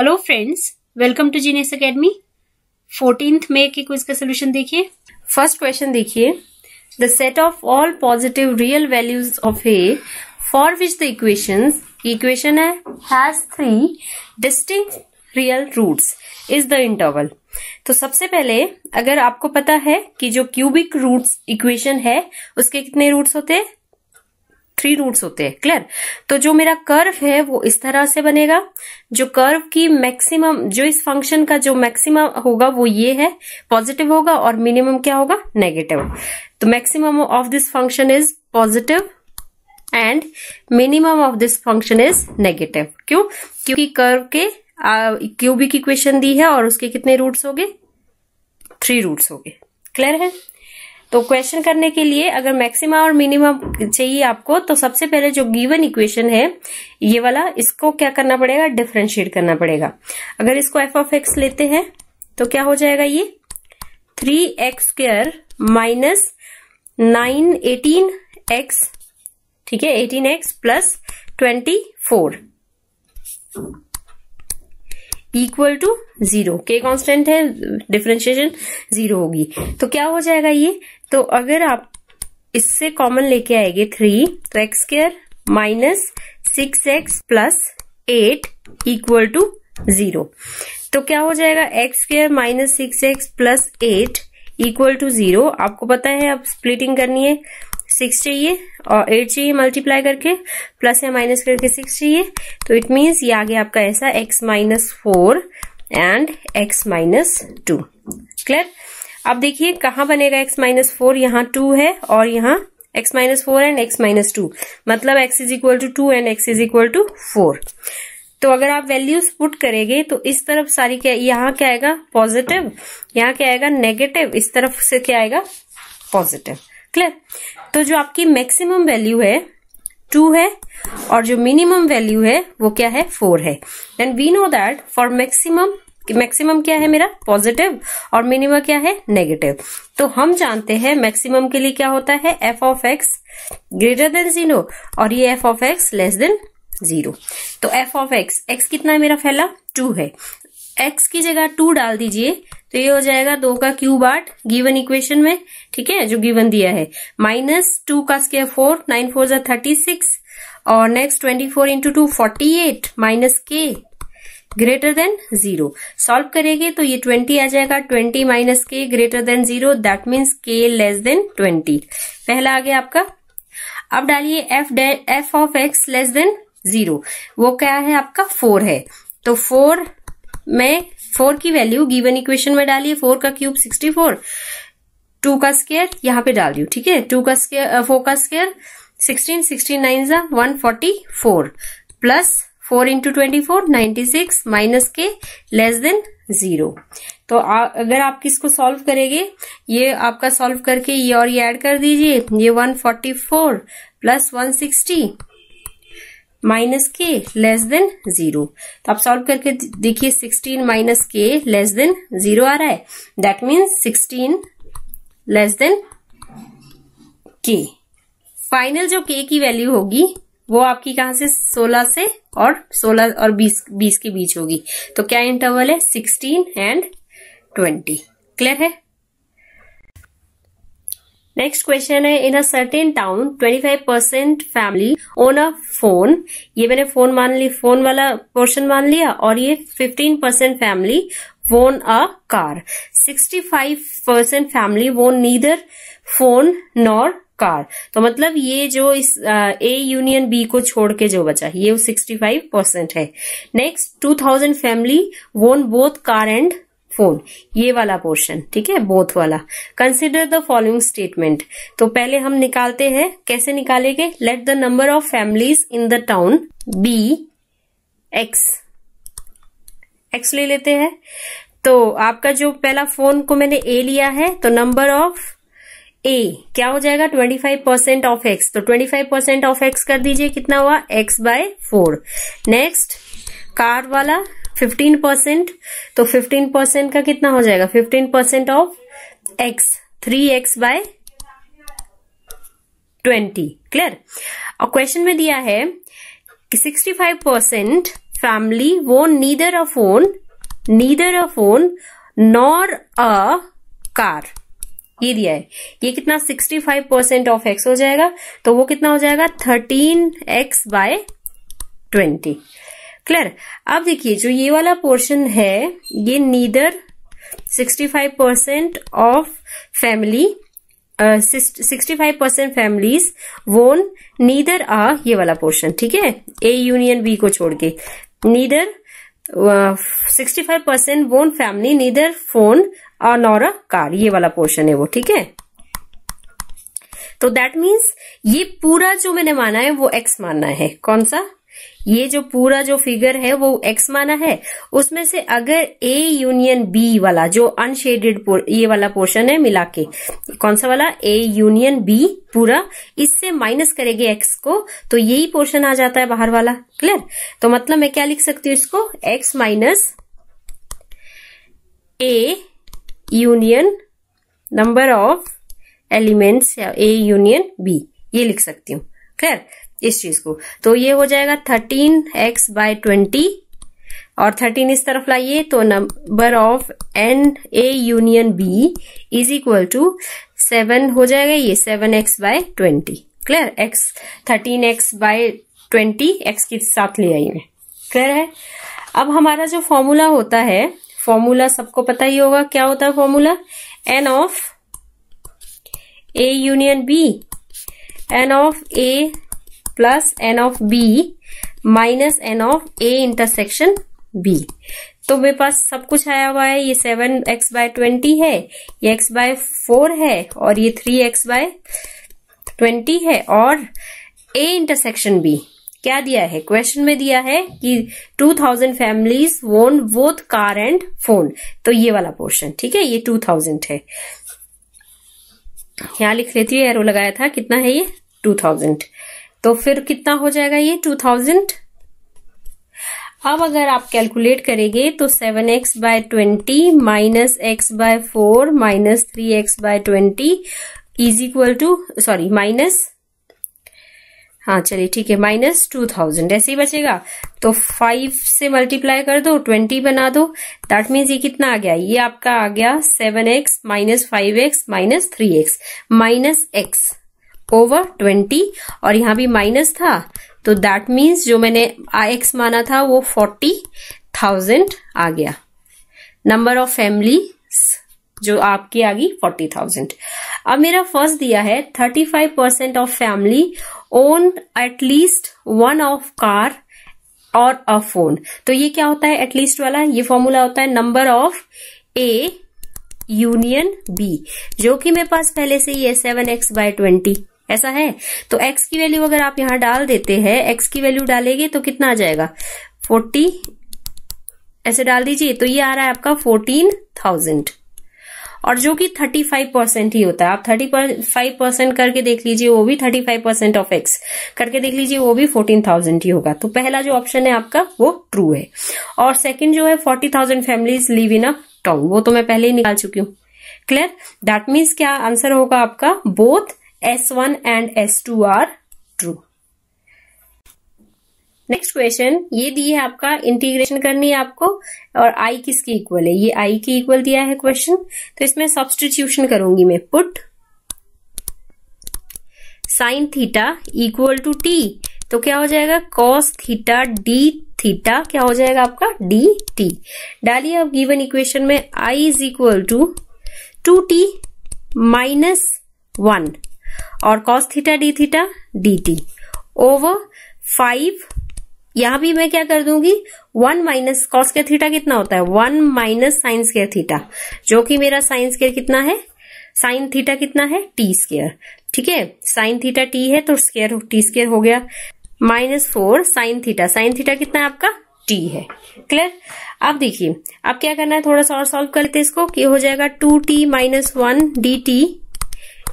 Hello friends welcome to genius academy fourteenth May के quiz का solution देखिए first question देखिए the set of all positive real values of a for which the equation equation है has three distinct real roots is the interval तो सबसे पहले अगर आपको पता है कि जो क्यूबिक रूट्स इक्वेशन है उसके कितने रूट्स होते हैं थ्री रूट्स होते हैं क्लियर तो जो मेरा कर्व है वो इस तरह से बनेगा जो कर्व की मैक्सिमम जो इस फंक्शन का जो मैक्सिमम होगा वो ये है पॉजिटिव होगा और मिनिमम क्या होगा नेगेटिव तो maximum of this function is positive and minimum of this function is negative क्यों क्योंकि कर्व के क्यूबिक इक्वेशन दी है और उसके कितने रूट्स हो गए थ्री रूट्स हो गए क्लियर है तो क्वेश्चन करने के लिए अगर मैक्सिमा और मिनिमम चाहिए आपको तो सबसे पहले जो गिवन इक्वेशन है ये वाला इसको क्या करना पड़ेगा डिफ्रेंशिएट करना पड़ेगा अगर इसको एफ ऑफ एक्स लेते हैं तो क्या हो जाएगा ये three x square minus nine eighteen x ठीक है eighteen x plus twenty four equal to zero के कांस्टेंट है डिफ्रेंशिएशन जीरो होगी तो क्या हो जाएगा ये तो अगर आप इससे कॉमन लेके आएंगे थ्री तो x square minus six x plus eight equal to zero तो क्या हो जाएगा x square minus six x plus eight equal to zero आपको पता है अब स्प्लिटिंग करनी है सिक्स चाहिए और एट चाहिए मल्टीप्लाई करके प्लस या माइनस करके सिक्स चाहिए तो इट मीन्स ये आगे आपका ऐसा x minus four and x minus two clear अब देखिए कहाँ बनेगा एक्स माइनस फोर यहाँ टू है और यहाँ x minus four and x minus two मतलब x is equal to two and x is equal to four तो अगर आप वैल्यूज पुट करेंगे तो इस तरफ सारी क्या यहाँ क्या आएगा पॉजिटिव यहाँ क्या आएगा नेगेटिव इस तरफ से क्या आएगा पॉजिटिव क्लियर तो जो आपकी मैक्सिमम वैल्यू है टू है और जो मिनिमम वैल्यू है वो क्या है फोर है then we know that for maximum maximum क्या है मेरा पॉजिटिव और मिनिमम क्या है नेगेटिव तो हम जानते हैं मैक्सिमम के लिए क्या होता है f of x greater than zero और ये f of x less than zero तो एफ ऑफ एक्स एक्स कितना है मेरा फैला टू है एक्स की जगह टू डाल दीजिए तो ये हो जाएगा दो का क्यूब आठ गिवन इक्वेशन में ठीक है जो गिवन दिया है माइनस टू का स्केयर फोर नाइन फोर जो थर्टी सिक्स और next twenty four into two forty eight minus k greater than zero solve करेंगे तो ये ट्वेंटी आ जाएगा twenty minus k greater than zero that means k less than twenty पहला आ गया आपका अब डालिए f f of x less than zero वो क्या है आपका फोर है तो फोर में फोर की वैल्यू गिवन इक्वेशन में डालिए फोर का क्यूब सिक्सटी फोर टू का स्केयर यहाँ पे डाल रही ठीक है टू का स्केयर फोर का स्केयर सिक्सटीन सिक्सटी नाइन जा one forty four plus four into twenty four ninety six minus k less than zero तो आ, अगर आप किसको सॉल्व करेंगे ये आपका सॉल्व करके ये और ये ऐड कर दीजिए ये one forty four plus one sixty minus k less than zero तो आप सॉल्व करके देखिए sixteen minus k less than zero आ रहा है that means sixteen less than k final जो के की वैल्यू होगी वो आपकी कहा से सोलह से और सोलह और बीस बीस के बीच होगी तो क्या इंटरवल है सिक्सटीन एंड ट्वेंटी क्लियर है नेक्स्ट क्वेश्चन है in a certain town 25 percent family own a phone ये मैंने फोन मान ली फोन वाला पोर्शन मान लिया और ये 15 percent family own a car 65 percent family own neither phone nor car तो मतलब ये जो इस ए यूनियन बी को छोड़ के जो बचा ये सिक्सटी फाइव परसेंट है next two thousand family own both car and phone ये वाला पोर्शन ठीक है बोथ वाला कंसिडर द फॉलोइंग स्टेटमेंट तो पहले हम निकालते हैं कैसे निकालेंगे let the number of families in the town be x x ले लेते हैं तो आपका जो पहला फोन को मैंने ए लिया है तो नंबर ऑफ ए क्या हो जाएगा 25% परसेंट ऑफ एक्स तो 25% परसेंट ऑफ एक्स कर दीजिए कितना हुआ x by four next car वाला 15% परसेंट तो 15% परसेंट का कितना हो जाएगा 15% percent of x three x by twenty clear और क्वेश्चन में दिया है कि 65 percent family own neither a phone neither a phone nor a car ये दिया है ये कितना 65 परसेंट ऑफ एक्स हो जाएगा तो वो कितना हो जाएगा 13x x by twenty clear अब देखिए जो ये वाला पोर्शन है ये neither 65 percent of family sixty five percent families own neither आ ये वाला पोर्शन ठीक है ए यूनियन बी को छोड़ के neither sixty five percent own family neither phone और कार ये वाला पोर्शन है वो ठीक है तो दैट मीन्स ये पूरा जो मैंने माना है वो एक्स मानना है कौन सा ये जो पूरा जो फिगर है वो एक्स माना है उसमें से अगर ए यूनियन बी वाला जो अनशेडेड ये वाला पोर्शन है मिला के कौन सा वाला ए यूनियन बी पूरा इससे माइनस करेंगे एक्स को तो यही पोर्शन आ जाता है बाहर वाला क्लियर तो मतलब मैं क्या लिख सकती हूँ इसको x minus A union number of elements A union B ये लिख सकती हूँ क्लियर इस चीज को तो ये हो जाएगा थर्टीन एक्स बाय ट्वेंटी और थर्टीन इस तरफ लाइए तो number of n A union B is equal to seven हो जाएगा ये seven x by twenty clear x thirteen x by twenty x के साथ ले आइए क्लियर है अब हमारा जो फॉर्मूला होता है फॉर्मूला सबको पता ही होगा क्या होता है formula n of A union B n of A plus n of B minus n of A intersection B तो मेरे पास सब कुछ आया हुआ है ये सेवन एक्स बाय ट्वेंटी है ये एक्स बाय फोर है और ये थ्री एक्स बाय ट्वेंटी है और ए इंटरसेक्शन बी क्या दिया है क्वेश्चन में दिया है कि 2000 फैमिलीज वोन बोथ कार एंड फोन तो ये वाला पोर्शन ठीक है ये 2000 है यहां लिख लेती हूँ एरो लगाया था कितना है ये 2000 तो फिर कितना हो जाएगा ये 2000 अब अगर आप कैलकुलेट करेंगे तो 7x x by twenty minus x by four minus three x by twenty is equal to sorry minus हाँ चलिए ठीक है माइनस टू थाउजेंड ऐसे ही बचेगा तो फाइव से मल्टीप्लाई कर दो ट्वेंटी बना दो दैट मीन्स ये कितना आ गया ये आपका आ गया seven x minus five x minus three x minus x over twenty और यहाँ भी माइनस था तो दैट मीन्स जो मैंने एक्स माना था वो फोर्टी थाउजेंड आ गया नंबर ऑफ फैमिली जो आपकी आ गई फोर्टी थाउजेंड अब मेरा फर्स्ट दिया है thirty five percent of family own at least one of car और अ फोन तो ये क्या होता है एटलीस्ट वाला ये फॉर्मूला होता है number of A union B जो कि मेरे पास पहले से ही है सेवन एक्स बाय ट्वेंटी ऐसा है तो x की वैल्यू अगर आप यहां डाल देते हैं x की वैल्यू डालेंगे तो कितना आ जाएगा फोर्टी ऐसे डाल दीजिए तो ये आ रहा है आपका फोर्टीन थाउजेंड और जो कि 35 परसेंट ही होता है आप 35 परसेंट करके देख लीजिए वो भी 35 परसेंट ऑफ एक्स करके देख लीजिए वो भी 14,000 ही होगा तो पहला जो ऑप्शन है आपका वो ट्रू है और सेकंड जो है 40,000 families live in a town वो तो मैं पहले ही निकाल चुकी हूँ क्लियर दैट मीन्स क्या आंसर होगा आपका both S one and S two are true next question ये दिए आपका इंटीग्रेशन करनी है आपको और आई किसकी इक्वल है ये आई की इक्वल दिया है क्वेश्चन तो इसमें सब्सटीट्यूशन करूंगी मैं put sine theta equal to t तो क्या हो जाएगा कॉस थीटा डी थीटा क्या हो जाएगा आपका डी टी डालिए आप गिवन इक्वेशन में I is equal to two t minus one और cos theta d theta d t over five यहां भी मैं क्या कर दूंगी वन माइनस कॉस के थीटा कितना होता है one minus sine square theta जो कि मेरा साइन स्केयर कितना है साइन थीटा कितना है टी स्केयर ठीक है साइन थीटा टी है तो स्केयर टी स्केयर हो गया minus four sine theta sine theta कितना है आपका टी है क्लियर अब देखिए अब क्या करना है थोड़ा सा और सॉल्व कर लेते इसको कि हो जाएगा two t minus one d t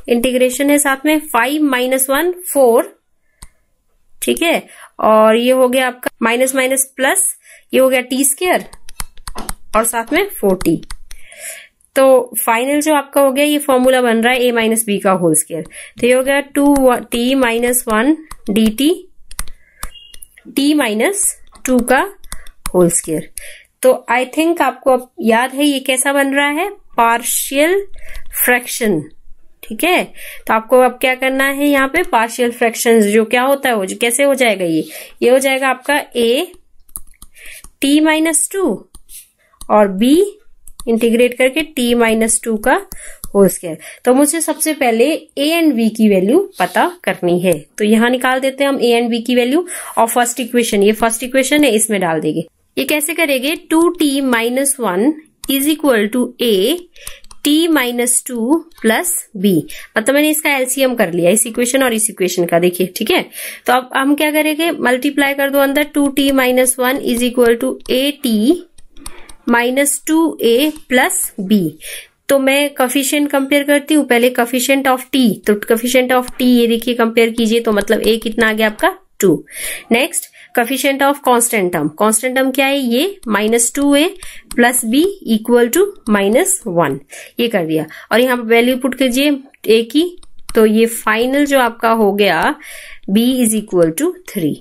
integration है साथ में फाइव माइनस वन फोर ठीक है और ये हो गया आपका माइनस माइनस प्लस ये हो गया टी स्केयर और साथ में फोर्टी तो फाइनल जो आपका हो गया ये फॉर्मूला बन रहा है ए माइनस बी का होल स्केयर तो ये हो गया two t minus one d t t minus two का होल स्केयर तो आई थिंक आपको अब याद है ये कैसा बन रहा है पार्शियल फ्रैक्शन ठीक है तो आपको अब क्या करना है यहाँ पे पार्शियल फ्रैक्शंस जो क्या होता है वो कैसे हो जाएगा ये ये हो जाएगा आपका ए टी माइनस टू और बी इंटीग्रेट करके टी माइनस टू का होल स्केयर तो मुझे सबसे पहले ए एंड बी की वैल्यू पता करनी है तो यहाँ निकाल देते हैं हम ए एंड बी की वैल्यू और फर्स्ट इक्वेशन ये फर्स्ट इक्वेशन है इसमें डाल देंगे ये कैसे करेंगे two t minus one is equal to a t minus two plus b मतलब मैंने इसका एलसीएम कर लिया इस इक्वेशन और इस इक्वेशन का देखिए ठीक है तो अब हम क्या करेंगे मल्टीप्लाई कर दो अंदर two t minus one is equal to a t minus two a plus b तो मैं कफिशियंट कंपेयर करती हूँ पहले कफिशियंट ऑफ टी तो कफिशियंट ऑफ टी ये देखिए कंपेयर कीजिए तो मतलब ए कितना आ गया आपका two next coefficient of constant term constant term क्या है ये minus two a plus b equal to minus one ये कर दिया और यहाँ पर वैल्यू पुट कीजिए ए की तो ये फाइनल जो आपका हो गया b is equal to three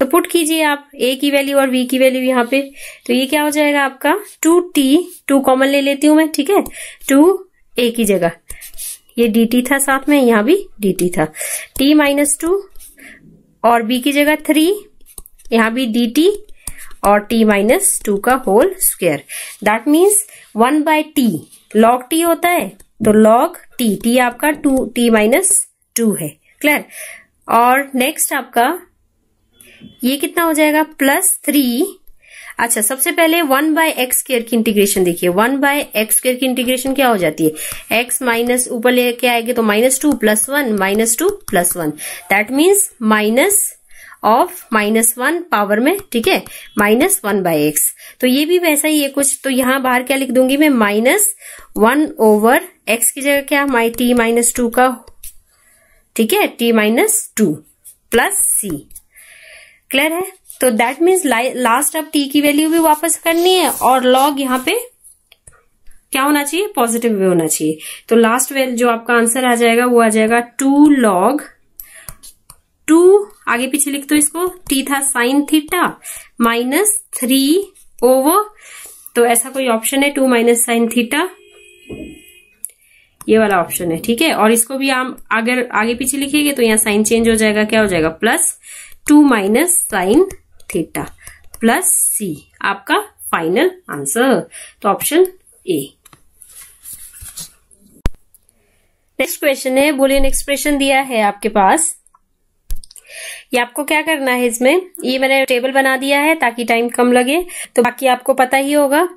तो पुट कीजिए आप ए की वैल्यू और बी की वैल्यू यहाँ पे तो ये क्या हो जाएगा आपका टू टी टू कॉमन ले लेती हूं मैं ठीक है टू ए की जगह ये डी टी था साथ में यहां भी डी टी था टी माइनस टू और बी की जगह थ्री यहां भी डी टी और t माइनस टू का whole square that means one by t log t होता है तो लॉग टी टी आपका टू टी माइनस टू है क्लियर और नेक्स्ट आपका ये कितना हो जाएगा प्लस थ्री अच्छा सबसे पहले वन बाय एक्स स्क्र की इंटीग्रेशन देखिए वन बाय एक्स स्क्र की इंटीग्रेशन क्या हो जाती है एक्स माइनस ऊपर लेके आएगी तो minus two plus one minus two plus one that means minus of minus one power में ठीक है माइनस वन बाय एक्स तो ये भी वैसा ही है कुछ तो यहां बाहर क्या लिख दूंगी मैं माइनस वन ओवर एक्स की जगह क्या माई टी माइनस टू का ठीक है t minus two plus c clear है तो दैट मीन्स लास्ट अब टी की वैल्यू भी वापस करनी है और लॉग यहाँ पे क्या होना चाहिए पॉजिटिव भी होना चाहिए तो लास्ट वेल जो आपका आंसर आ जाएगा वो आ जाएगा टू लॉग टू आगे पीछे लिख दो इसको टी था sine theta minus three over तो ऐसा कोई ऑप्शन है टू माइनस साइन थीटा ये वाला ऑप्शन है ठीक है और इसको भी हम अगर आगे पीछे लिखेंगे तो यहाँ साइन चेंज हो जाएगा क्या हो जाएगा plus two minus sine theta plus c आपका फाइनल आंसर तो ऑप्शन ए नेक्स्ट क्वेश्चन है बोलियन एक्सप्रेशन दिया है आपके पास ये आपको क्या करना है इसमें ये मैंने टेबल बना दिया है ताकि टाइम कम लगे तो बाकी आपको पता ही होगा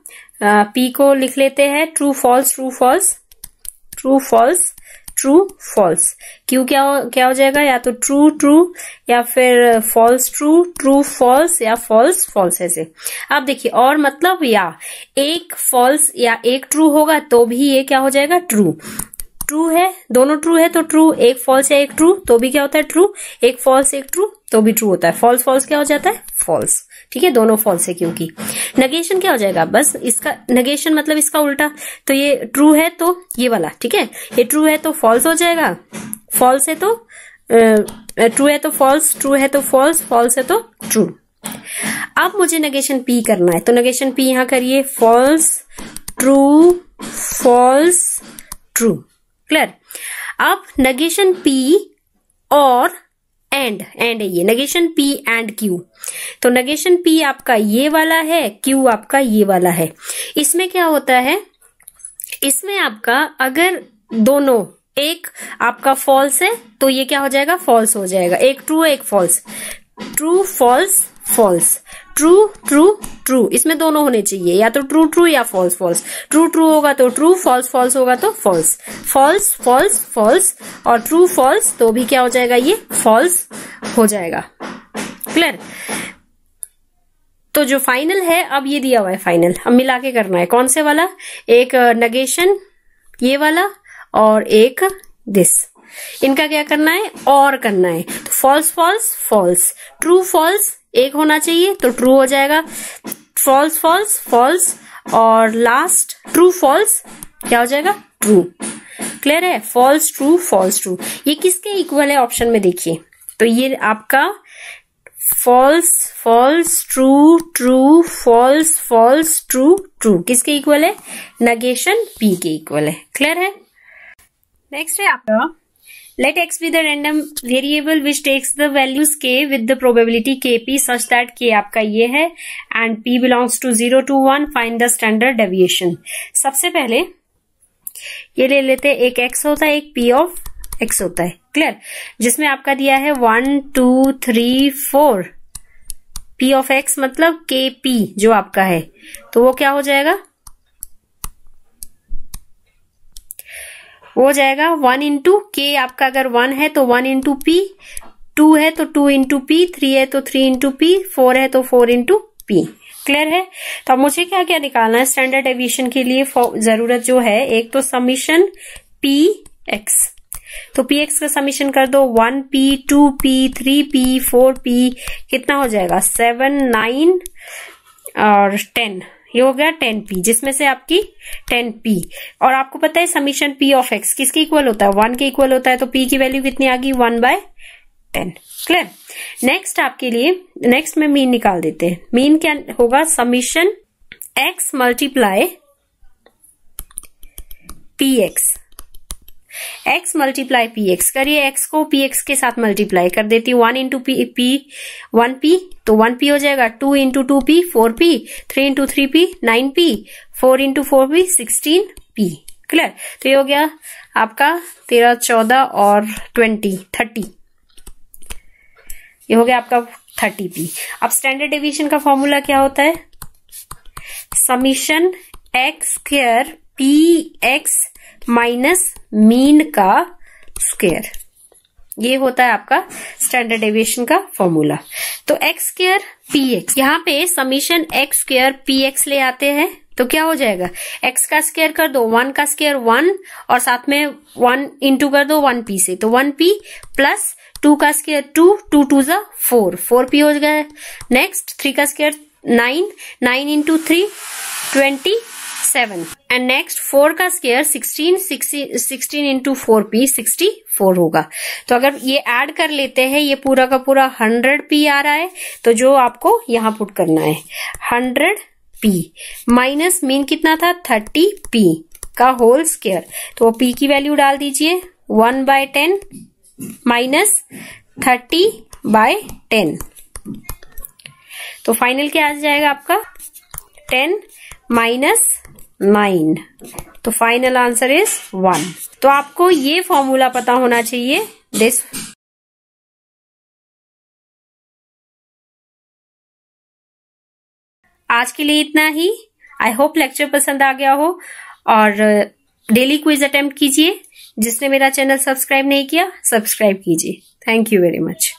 आ, पी को लिख लेते हैं true false true false true false true false q क्या क्या हो जाएगा या तो ट्रू ट्रू या फिर फॉल्स ट्रू ट्रू फॉल्स या फॉल्स फॉल्स ऐसे अब देखिए और मतलब या एक फॉल्स या एक ट्रू होगा तो भी ये क्या हो जाएगा ट्रू ट्रू है दोनों ट्रू है तो ट्रू एक फॉल्स या एक ट्रू तो भी क्या होता है ट्रू एक फॉल्स एक ट्रू तो भी ट्रू होता है फॉल्स फॉल्स क्या हो जाता है फॉल्स ठीक है दोनों फॉल्स है क्योंकि नगेशन क्या हो जाएगा बस इसका नगेशन मतलब इसका उल्टा तो ये ट्रू है तो ये वाला ठीक है ये ट्रू है तो फॉल्स हो जाएगा फॉल्स है तो ट्रू है तो फॉल्स ट्रू है तो फॉल्स फॉल्स है तो ट्रू अब मुझे नगेशन पी करना है तो नगेशन पी यहां करिए false true false true clear अब नगेशन पी और एंड एंड है ये नगेशन पी एंड क्यू तो नगेशन पी आपका ये वाला है क्यू आपका ये वाला है इसमें क्या होता है इसमें आपका अगर दोनों एक आपका फॉल्स है तो ये क्या हो जाएगा फॉल्स हो जाएगा एक ट्रू एक false true false false true true true इसमें दोनों होने चाहिए या तो ट्रू ट्रू या फॉल्स फॉल्स ट्रू ट्रू होगा तो ट्रू फॉल्स फॉल्स होगा तो फॉल्स फॉल्स फॉल्स फॉल्स और ट्रू फॉल्स तो भी क्या हो जाएगा ये फॉल्स हो जाएगा क्लियर तो जो फाइनल है अब ये दिया हुआ है फाइनल अब मिला के करना है कौन से वाला एक नगेशन ये वाला और एक दिस इनका क्या करना है और करना है तो false false false true false एक होना चाहिए तो ट्रू हो जाएगा फॉल्स फॉल्स फॉल्स और लास्ट ट्रू फॉल्स क्या हो जाएगा ट्रू क्लियर है फॉल्स ट्रू फॉल्स ट्रू ये किसके इक्वल है ऑप्शन में देखिए तो ये आपका false false true true false false true true किसके इक्वल है नगेशन पी के इक्वल है क्लियर है नेक्स्ट है आपका Let x be the random variable which takes the values k with the probability kp such that k आपका ये है and p belongs to 0 to 1 find the standard deviation. सबसे पहले ये ले लेते हैं एक x होता है एक p of x होता है क्लियर जिसमें आपका दिया है one two three four p of x मतलब के पी जो आपका है तो वो क्या हो जाएगा हो जाएगा वन इंटू के आपका अगर वन है तो वन इंटू पी टू है तो टू इंटू पी थ्री है तो थ्री इंटू पी फोर है तो फोर इंटू पी क्लियर है तो अब मुझे क्या क्या निकालना है स्टैंडर्ड एविएशन के लिए जरूरत जो है एक तो समीशन पी एक्स तो पी एक्स का समीशन कर दो one p two p three p four p कितना हो जाएगा सेवन नाइन और टेन ये हो गया टेन पी जिसमें से आपकी टेन पी और आपको पता है समीशन पी ऑफ एक्स किसके इक्वल होता है वन के इक्वल होता है तो पी की वैल्यू कितनी आ गई one by ten clear next आपके लिए नेक्स्ट में मीन निकाल देते हैं मीन क्या होगा summation x multiply p x x multiply p x करिए एक्स को पी एक्स के साथ मल्टीप्लाई कर देती हूँ one into p p one p तो वन पी हो जाएगा two into two p four p three into three p nine p four into four p sixteen p clear तो ये हो गया आपका तेरह चौदह और ट्वेंटी थर्टी ये हो गया आपका थर्टी पी अब स्टैंडर्ड डिविजन का फॉर्मूला क्या होता है summation x square p x minus mean का स्क्वेयर ये होता है आपका स्टैंडर्ड डेविएशन का फॉर्मूला तो एक्स स्क्र पी एक्स यहाँ पे summation x square p x ले आते हैं तो क्या हो जाएगा x का स्केयर कर दो वन का स्केयर वन और साथ में वन इंटू कर दो वन पी से तो वन पी प्लस टू का स्केयर टू टू टू जा फोर फोर पी हो गया नेक्स्ट थ्री का square nine nine into three twenty seven and next four का square sixteen sixteen into four p sixty four होगा तो अगर ये एड कर लेते हैं ये पूरा का पूरा हंड्रेड पी आ रहा है तो जो आपको यहाँ पुट करना है हंड्रेड पी माइनस मीन कितना था थर्टी पी का होल स्केयर तो वो पी की वैल्यू डाल दीजिए one by ten minus thirty by ten तो फाइनल क्या आ जाएगा आपका टेन माइनस नाइन तो फाइनल आंसर इज वन तो आपको ये फॉर्मूला पता होना चाहिए दिस आज के लिए इतना ही आई होप लेक्चर पसंद आ गया हो और डेली क्विज अटेम्प्ट कीजिए जिसने मेरा चैनल सब्सक्राइब नहीं किया सब्सक्राइब कीजिए थैंक यू वेरी मच